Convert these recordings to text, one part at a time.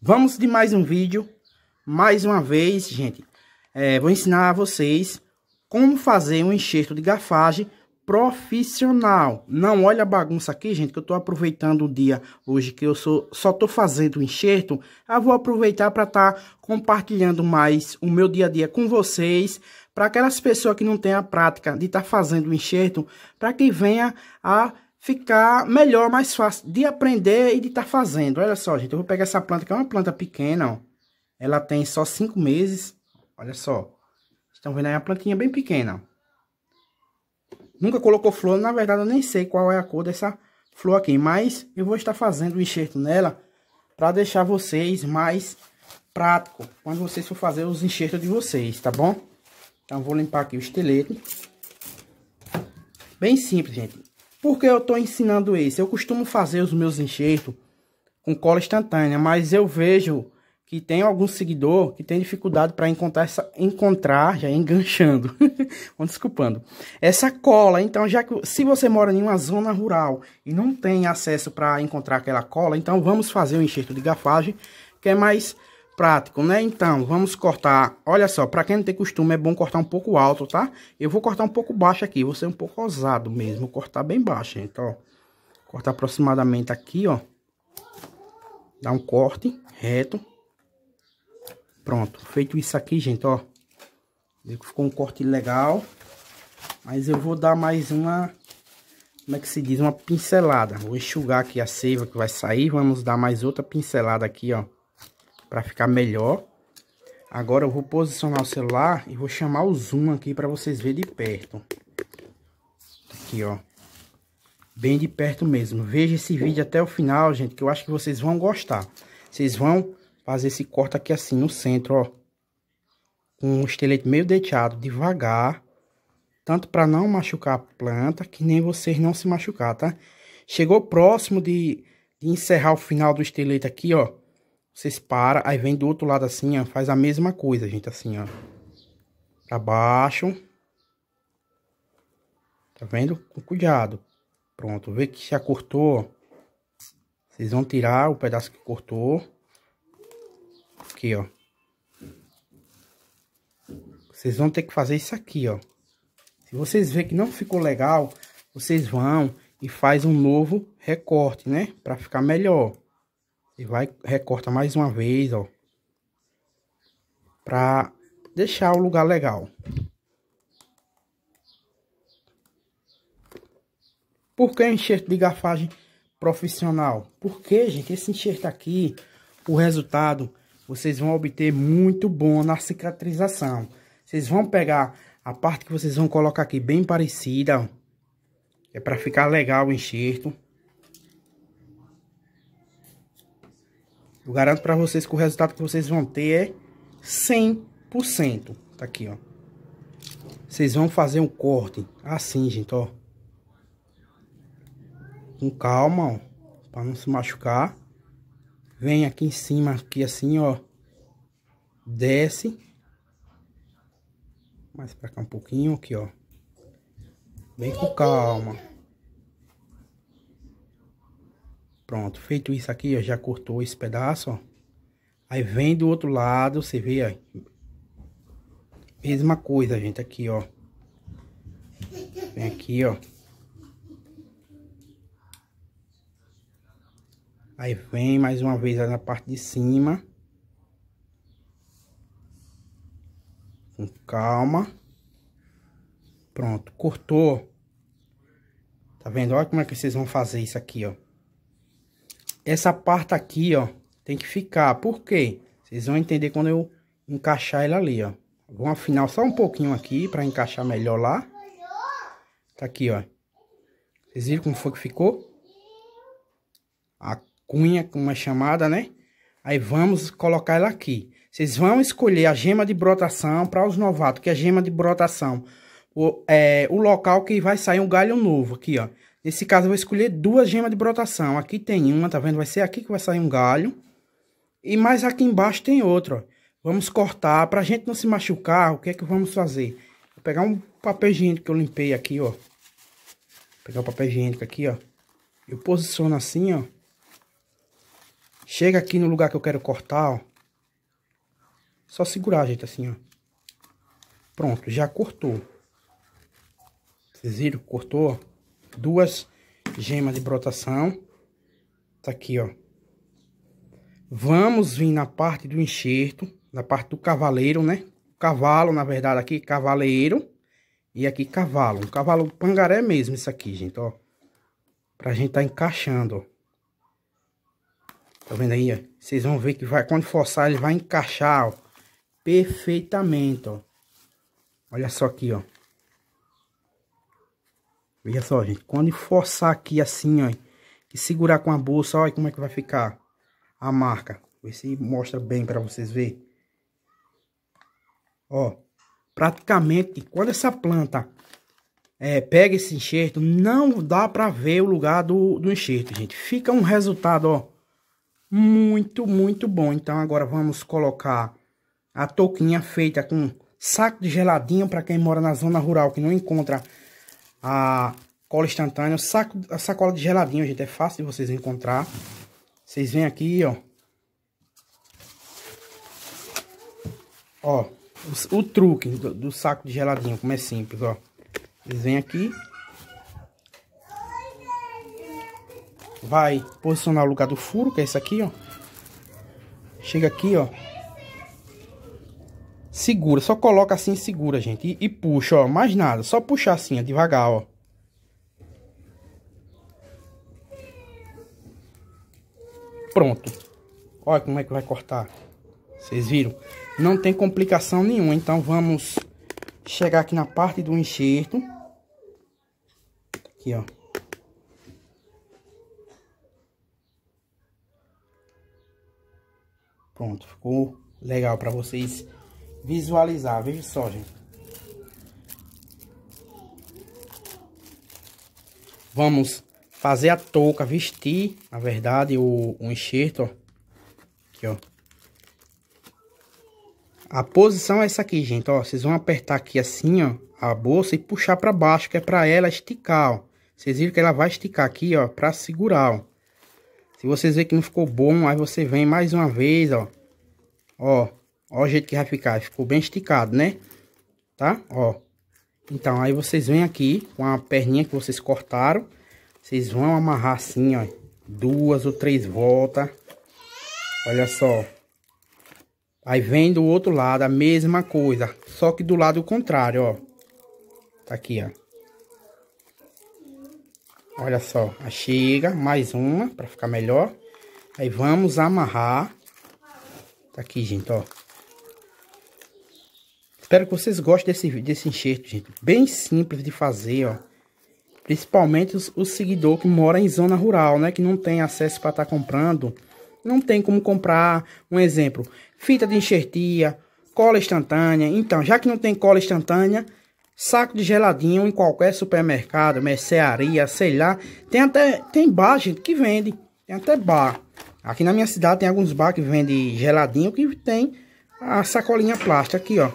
Vamos de mais um vídeo, mais uma vez, gente. É, vou ensinar a vocês como fazer um enxerto de garfagem profissional. Não olha a bagunça aqui, gente, que eu tô aproveitando o dia hoje que eu sou, só tô fazendo o enxerto. Eu vou aproveitar para estar tá compartilhando mais o meu dia a dia com vocês, para aquelas pessoas que não têm a prática de estar tá fazendo enxerto, para que venha a ficar melhor, mais fácil de aprender e de estar tá fazendo. Olha só, gente, eu vou pegar essa planta, que é uma planta pequena, ó. Ela tem só cinco meses, olha só. Estão vendo aí a plantinha bem pequena. Nunca colocou flor, na verdade eu nem sei qual é a cor dessa flor aqui, mas eu vou estar fazendo um enxerto nela para deixar vocês mais prático quando vocês for fazer os enxertos de vocês, tá bom? Então vou limpar aqui o estilete. Bem simples, gente. Por que eu estou ensinando isso? Eu costumo fazer os meus enxertos com cola instantânea, mas eu vejo que tem algum seguidor que tem dificuldade para encontrar essa encontrar já enganchando, desculpando. Essa cola, então já que se você mora em uma zona rural e não tem acesso para encontrar aquela cola, então vamos fazer o um enxerto de gafagem, que é mais prático, né? Então, vamos cortar. Olha só, para quem não tem costume, é bom cortar um pouco alto, tá? Eu vou cortar um pouco baixo aqui, vou ser um pouco ousado mesmo, vou cortar bem baixo, gente, ó. Cortar aproximadamente aqui, ó. Dá um corte reto. Pronto, feito isso aqui, gente, ó. Viu que ficou um corte legal. Mas eu vou dar mais uma, como é que se diz, uma pincelada. Vou enxugar aqui a seiva que vai sair, vamos dar mais outra pincelada aqui, ó para ficar melhor. Agora eu vou posicionar o celular e vou chamar o zoom aqui para vocês verem de perto. Aqui, ó. Bem de perto mesmo. Veja esse vídeo até o final, gente, que eu acho que vocês vão gostar. Vocês vão fazer esse corte aqui assim no centro, ó. Com o estilete meio detiado, devagar. Tanto para não machucar a planta, que nem vocês não se machucar, tá? Chegou próximo de, de encerrar o final do estilete aqui, ó. Vocês param, aí vem do outro lado assim, ó, faz a mesma coisa, gente, assim, ó. Pra baixo. Tá vendo? Com cuidado. Pronto, vê que se acortou, Vocês vão tirar o pedaço que cortou. Aqui, ó. Vocês vão ter que fazer isso aqui, ó. Se vocês verem que não ficou legal, vocês vão e faz um novo recorte, né? Pra ficar melhor. E vai, recorta mais uma vez, ó. Pra deixar o lugar legal. Por que enxerto de garfagem profissional? Porque, gente, esse enxerto aqui, o resultado, vocês vão obter muito bom na cicatrização. Vocês vão pegar a parte que vocês vão colocar aqui bem parecida. É para ficar legal o enxerto. Eu garanto para vocês que o resultado que vocês vão ter é 100%. Tá aqui, ó. Vocês vão fazer um corte assim, gente, ó. Com calma, ó. Pra não se machucar. Vem aqui em cima, aqui assim, ó. Desce. Mais pra cá um pouquinho, aqui, ó. Vem com calma. Pronto, feito isso aqui, ó, já cortou esse pedaço, ó. Aí vem do outro lado, você vê, ó. Mesma coisa, gente, aqui, ó. Vem aqui, ó. Aí vem mais uma vez na parte de cima. Com calma. Pronto, cortou. Tá vendo? Olha como é que vocês vão fazer isso aqui, ó essa parte aqui, ó, tem que ficar. Por quê? Vocês vão entender quando eu encaixar ela ali, ó. Vou afinar só um pouquinho aqui para encaixar melhor lá. Tá aqui, ó. Vocês viram como foi que ficou? A cunha, como é chamada, né? Aí vamos colocar ela aqui. Vocês vão escolher a gema de brotação para os novatos, que é a gema de brotação. O, é, o local que vai sair um galho novo aqui, ó. Nesse caso, eu vou escolher duas gemas de brotação. Aqui tem uma, tá vendo? Vai ser aqui que vai sair um galho. E mais aqui embaixo tem outro, ó. Vamos cortar. Pra gente não se machucar, o que é que vamos fazer? Vou pegar um papel higiênico que eu limpei aqui, ó. Vou pegar o papel higiênico aqui, ó. Eu posiciono assim, ó. Chega aqui no lugar que eu quero cortar, ó. Só segurar, gente, assim, ó. Pronto, já cortou. Vocês viram? Cortou, ó duas gemas de brotação. Tá aqui, ó. Vamos vir na parte do enxerto, na parte do cavaleiro, né? Cavalo, na verdade, aqui, cavaleiro. E aqui, cavalo. Um cavalo pangaré mesmo, isso aqui, gente, ó. Pra gente tá encaixando, ó. Tá vendo aí, ó? Vocês vão ver que vai, quando forçar, ele vai encaixar, ó, Perfeitamente, ó. Olha só aqui, ó. Veja só, gente. Quando forçar aqui assim, ó. E segurar com a bolsa, olha como é que vai ficar a marca. Vê se mostra bem para vocês verem. Ó. Praticamente, quando essa planta é, pega esse enxerto, não dá para ver o lugar do, do enxerto, gente. Fica um resultado, ó. Muito, muito bom. Então agora vamos colocar a touquinha feita com saco de geladinho para quem mora na zona rural que não encontra a cola instantânea, saco, a sacola de geladinho, gente, é fácil de vocês encontrar. Vocês vêm aqui, ó. Ó, o, o truque do, do, saco de geladinho, como é simples, ó. Vocês vêm aqui. Vai posicionar o lugar do furo, que é esse aqui, ó. Chega aqui, ó. Segura, só coloca assim e segura, gente. E, e, puxa, ó, mais nada. Só puxar assim, ó, devagar, ó. Pronto. Olha como é que vai cortar. Vocês viram? Não tem complicação nenhuma. Então, vamos chegar aqui na parte do enxerto. Aqui, ó. Pronto, ficou legal para vocês visualizar. Veja só, gente. Vamos fazer a touca, vestir, na verdade, o, o enxerto, ó. Aqui, ó. A posição é essa aqui, gente, ó. Vocês vão apertar aqui assim, ó, a bolsa e puxar para baixo, que é para ela esticar, ó. Vocês viram que ela vai esticar aqui, ó, para segurar, ó. Se vocês verem que não ficou bom, aí você vem mais uma vez, ó. Ó, Ó o jeito que vai ficar, ficou bem esticado, né? Tá? Ó. Então, aí vocês vêm aqui com a perninha que vocês cortaram. Vocês vão amarrar assim, ó. Duas ou três voltas. Olha só. Aí vem do outro lado a mesma coisa. Só que do lado contrário, ó. Tá aqui, ó. Olha só. Aí chega, mais uma, pra ficar melhor. Aí vamos amarrar. Tá aqui, gente, ó. Espero que vocês gostem desse, desse enxerto, gente. Bem simples de fazer, ó. Principalmente os, os seguidores que moram em zona rural, né? Que não tem acesso para estar tá comprando. Não tem como comprar. Um exemplo, fita de enxertia, cola instantânea. Então, já que não tem cola instantânea, saco de geladinho em qualquer supermercado, mercearia, sei lá. Tem até, tem bar, gente, que vende. Tem até bar. Aqui na minha cidade tem alguns bar que vende geladinho que tem a sacolinha plástica aqui, ó.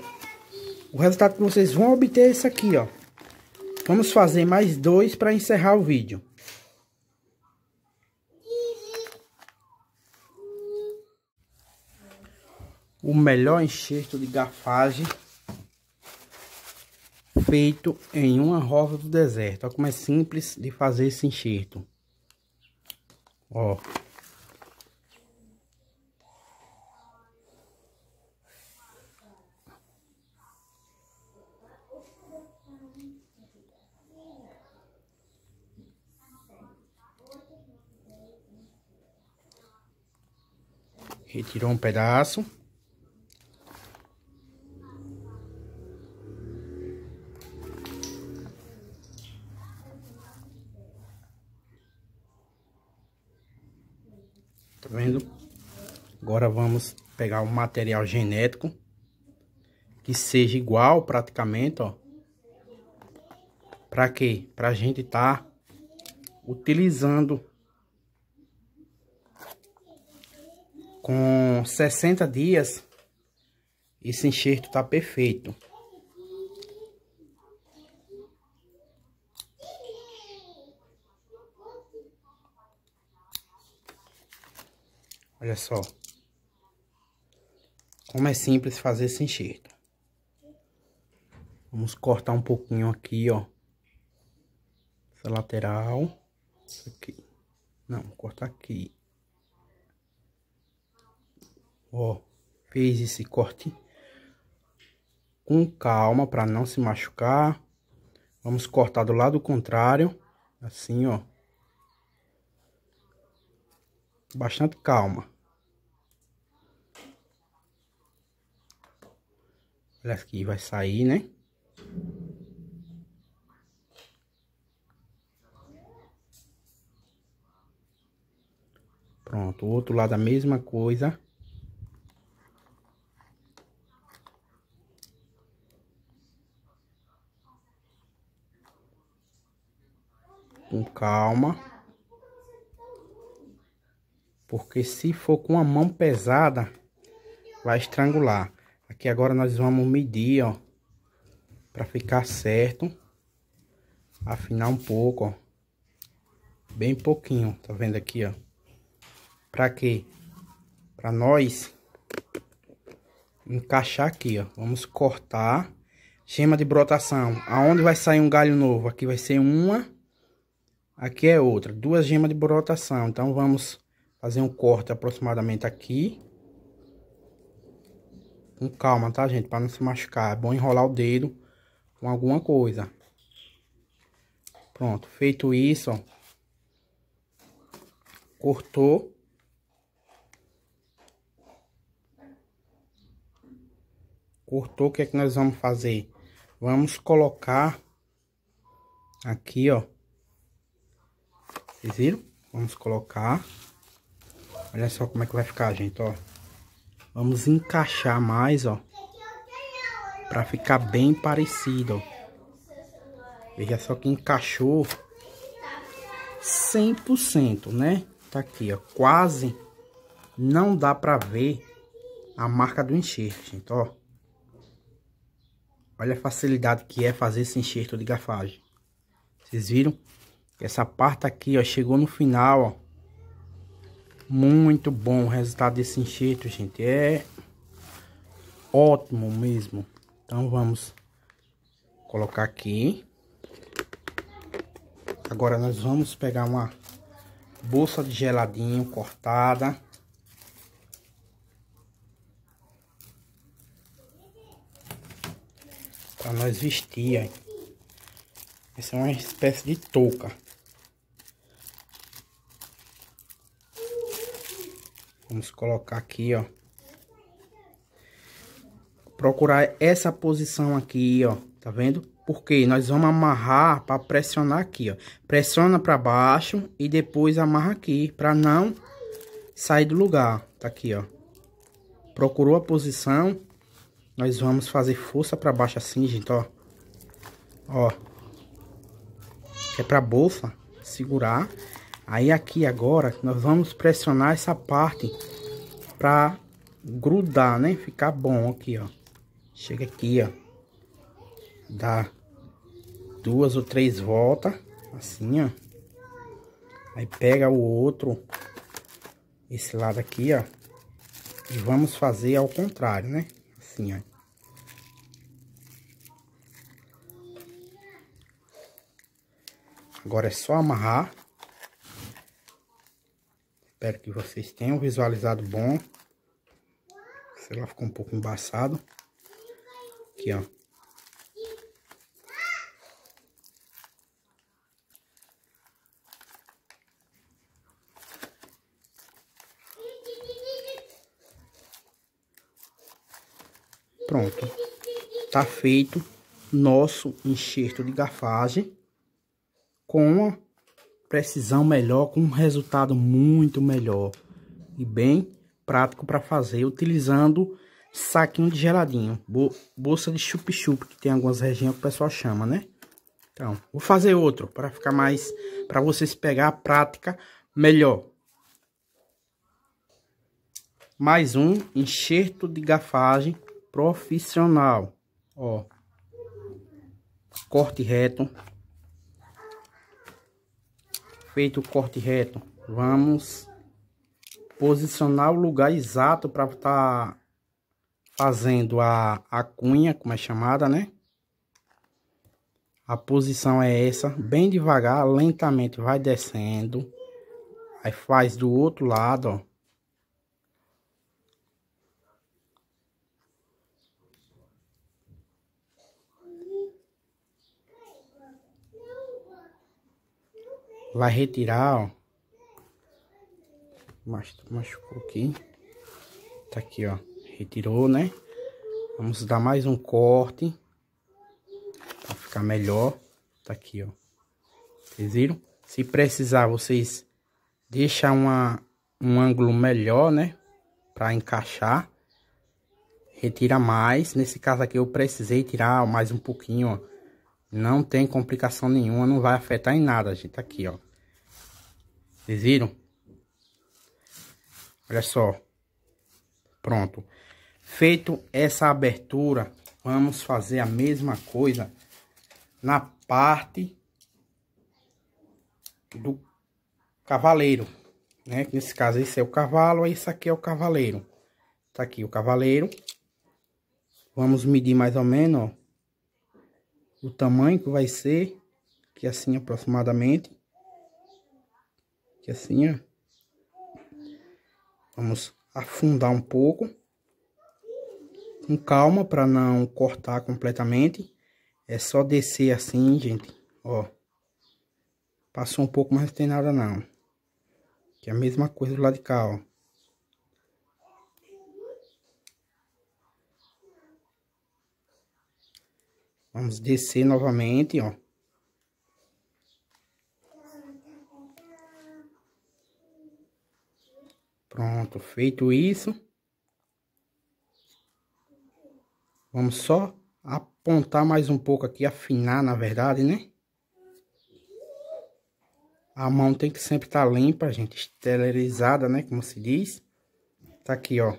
O resultado que vocês vão obter é esse aqui, ó. Vamos fazer mais dois para encerrar o vídeo. O melhor enxerto de garfagem feito em uma rosa do deserto. Olha como é simples de fazer esse enxerto. Ó. tirou um pedaço. Tá vendo? Agora vamos pegar um material genético que seja igual praticamente, ó. Para quê? Para a gente estar tá utilizando Com 60 dias, esse enxerto tá perfeito. Olha só. Como é simples fazer esse enxerto. Vamos cortar um pouquinho aqui, ó. Essa lateral. Isso aqui. Não, cortar aqui ó, fez esse corte com calma para não se machucar. Vamos cortar do lado contrário, assim, ó. Bastante calma. Olha aqui, vai sair, né? Pronto, o outro lado a mesma coisa. com calma. Porque se for com a mão pesada, vai estrangular. Aqui agora nós vamos medir, ó. Pra ficar certo. Afinar um pouco, ó. Bem pouquinho, tá vendo aqui, ó. Pra quê? Pra nós encaixar aqui, ó. Vamos cortar. Gema de brotação. Aonde vai sair um galho novo? Aqui vai ser uma... Aqui é outra, duas gemas de brotação. Então, vamos fazer um corte aproximadamente aqui. Com calma, tá, gente? Para não se machucar. É bom enrolar o dedo com alguma coisa. Pronto, feito isso, ó. Cortou. Cortou, o que é que nós vamos fazer? Vamos colocar aqui, ó. Vocês viram? Vamos colocar. Olha só como é que vai ficar, gente, ó. Vamos encaixar mais, ó. Pra ficar bem parecido, ó. Veja só que encaixou 100%, né? Tá aqui, ó. Quase não dá pra ver a marca do enxerto, gente, ó. Olha a facilidade que é fazer esse enxerto de gafagem. Vocês viram? Essa parte aqui, ó, chegou no final, ó. Muito bom o resultado desse enxerto, gente. É ótimo mesmo. Então, vamos colocar aqui. Agora, nós vamos pegar uma bolsa de geladinho cortada. Para nós vestir, ó. Essa é uma espécie de touca. Vamos colocar aqui, ó. Procurar essa posição aqui, ó. Tá vendo? Porque nós vamos amarrar para pressionar aqui, ó. Pressiona para baixo e depois amarra aqui para não sair do lugar. Tá aqui, ó. Procurou a posição. Nós vamos fazer força para baixo assim, gente, ó. Ó. É para bolsa segurar Aí aqui agora nós vamos pressionar essa parte para grudar, né? Ficar bom aqui, ó. Chega aqui, ó. Dá duas ou três voltas, assim, ó. Aí pega o outro, esse lado aqui, ó. E vamos fazer ao contrário, né? Assim, ó. Agora é só amarrar. Espero que vocês tenham visualizado bom. Sei lá, ficou um pouco embaçado. Aqui, ó. Pronto. Tá feito nosso enxerto de garfagem com precisão melhor, com um resultado muito melhor e bem prático para fazer, utilizando saquinho de geladinho, bolsa de chup-chup, que tem algumas regiões que o pessoal chama, né? Então, vou fazer outro para ficar mais, para vocês pegar a prática melhor. Mais um enxerto de gafagem profissional, ó. Corte reto, feito o corte reto, vamos posicionar o lugar exato para estar tá fazendo a, a cunha, como é chamada, né? A posição é essa, bem devagar, lentamente vai descendo. Aí faz do outro lado, ó. vai retirar, ó. Mas machucou aqui. Tá aqui, ó. Retirou, né? Vamos dar mais um corte. Pra ficar melhor. Tá aqui, ó. Vocês viram? Se precisar, vocês deixam uma, um ângulo melhor, né? Pra encaixar. Retira mais. Nesse caso aqui, eu precisei tirar mais um pouquinho, ó. Não tem complicação nenhuma, não vai afetar em nada, gente. Tá aqui, ó. Vocês viram? Olha só. Pronto. Feito essa abertura, vamos fazer a mesma coisa na parte do cavaleiro, né? Nesse caso, esse é o cavalo, esse aqui é o cavaleiro. Tá aqui o cavaleiro. Vamos medir mais ou menos, ó o tamanho que vai ser, que assim aproximadamente, que assim, ó. Vamos afundar um pouco, com calma para não cortar completamente. É só descer assim, gente, ó. Passou um pouco, mas não tem nada não. Que é a mesma coisa do lado de cá, ó. Vamos descer novamente, ó. Pronto, feito isso. Vamos só apontar mais um pouco aqui, afinar na verdade, né? A mão tem que sempre estar tá limpa, gente, esterilizada, né, como se diz. Tá aqui, ó.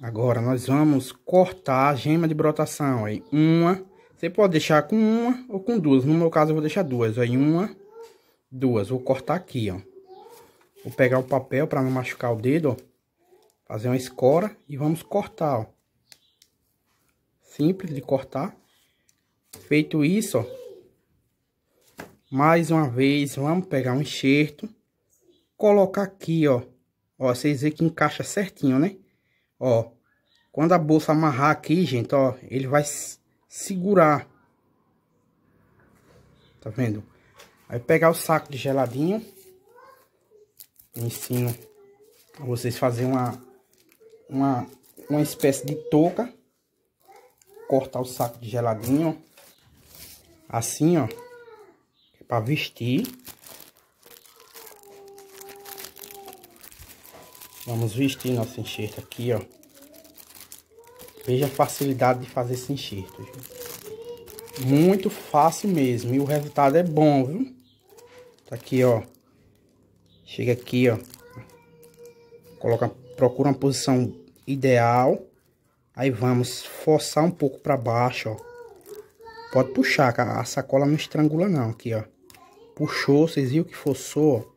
Agora nós vamos cortar a gema de brotação, aí uma, você pode deixar com uma ou com duas, no meu caso eu vou deixar duas, aí uma, duas, vou cortar aqui, ó. Vou pegar o papel para não machucar o dedo, ó. Fazer uma escora e vamos cortar, ó. Simples de cortar. Feito isso, ó. Mais uma vez, vamos pegar um enxerto. Colocar aqui, ó. Ó, vocês veem que encaixa certinho, né? Ó, quando a bolsa amarrar aqui, gente, ó, ele vai segurar. Tá vendo? Aí pegar o saco de geladinho. Ensino a vocês fazer uma, uma, uma espécie de touca. Cortar o saco de geladinho. Assim, ó. É pra vestir. Vamos vestir nosso enxerto aqui, ó. Veja a facilidade de fazer esse enxerto. Muito fácil mesmo. E o resultado é bom, viu? Tá aqui, ó. Chega aqui, ó. Coloca, procura uma posição ideal. Aí vamos forçar um pouco pra baixo, ó. Pode puxar, a sacola não estrangula não, aqui, ó. Puxou, vocês viram que forçou, ó.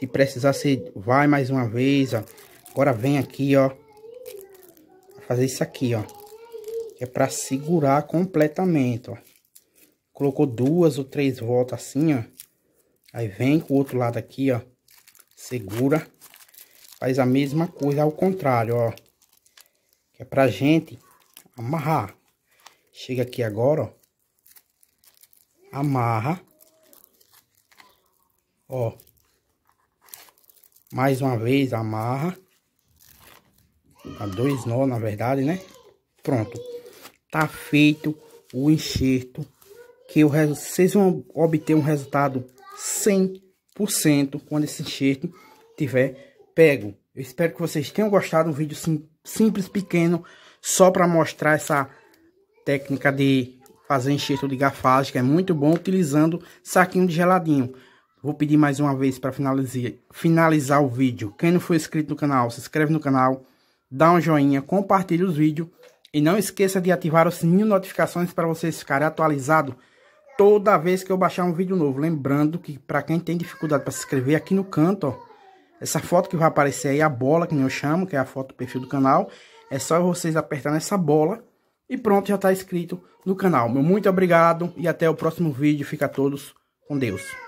Se precisar, você vai mais uma vez, ó. Agora vem aqui, ó. Fazer isso aqui, ó. É pra segurar completamente, ó. Colocou duas ou três voltas assim, ó. Aí vem com o outro lado aqui, ó. Segura. Faz a mesma coisa ao contrário, ó. Que é pra gente amarrar. Chega aqui agora, ó. Amarra. Ó. Mais uma vez, amarra a dois nós na verdade, né? Pronto. Tá feito o enxerto que o vocês vão obter um resultado 100% quando esse enxerto tiver pego. Eu espero que vocês tenham gostado, um vídeo sim... simples, pequeno, só para mostrar essa técnica de fazer enxerto de gafagem, que é muito bom, utilizando saquinho de geladinho. Vou pedir mais uma vez para finalizar, finalizar o vídeo. Quem não for inscrito no canal, se inscreve no canal dá um joinha, compartilhe os vídeos e não esqueça de ativar o sininho de notificações para vocês ficarem atualizados toda vez que eu baixar um vídeo novo. Lembrando que para quem tem dificuldade para se inscrever aqui no canto, ó, essa foto que vai aparecer aí, a bola que eu chamo, que é a foto do perfil do canal, é só vocês apertar nessa bola e pronto, já está inscrito no canal. Meu muito obrigado e até o próximo vídeo. Fica todos com Deus.